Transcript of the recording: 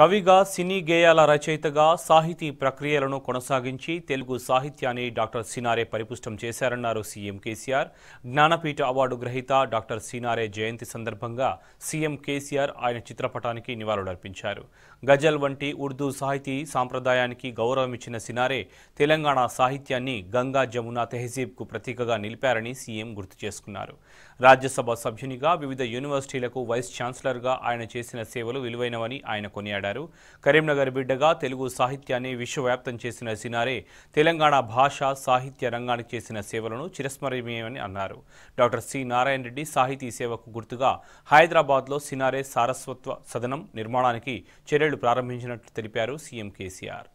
కవిగా సినీ గేయాల రచయితగా సాహితీ ప్రక్రియలను కొనసాగించి తెలుగు సాహిత్యాన్ని డాక్టర్ సినారే పరిపుష్టం చేశారన్నారు సీఎం కేసీఆర్ జ్ఞానపీఠ అవార్డు గ్రహీత డాక్టర్ సినారే జయంతి సందర్భంగా సీఎం కేసీఆర్ ఆయన చిత్రపటానికి నివాళులర్పించారు గజల్ వంటి ఉర్దూ సాహితీ సాంప్రదాయానికి గౌరవమిచ్చిన సినారే తెలంగాణ సాహిత్యాన్ని గంగా జమున తెహజీబ్కు ప్రతీకగా నిలిపారని సీఎం గుర్తు చేసుకున్నారు రాజ్యసభ సభ్యునిగా వివిధ యూనివర్సిటీలకు వైస్ ఛాన్సలర్గా ఆయన చేసిన సేవలు విలువైనవని ఆయన కొనియాడారు తెలిపారు కరీంనగర్ బిడ్డగా తెలుగు సాహిత్యాన్ని విశ్వవ్యాప్తం చేసిన సినారే తెలంగాణ భాష సాహిత్య రంగానికి చేసిన సేవలను చిరస్మరణీయమని అన్నారు డాక్టర్ సి నారాయణ రెడ్డి సాహితీ సేవకు గుర్తుగా హైదరాబాద్లో సినారే సారస్వత్వ సదనం నిర్మాణానికి చర్యలు ప్రారంభించినట్లు తెలిపారు సీఎం కేసీఆర్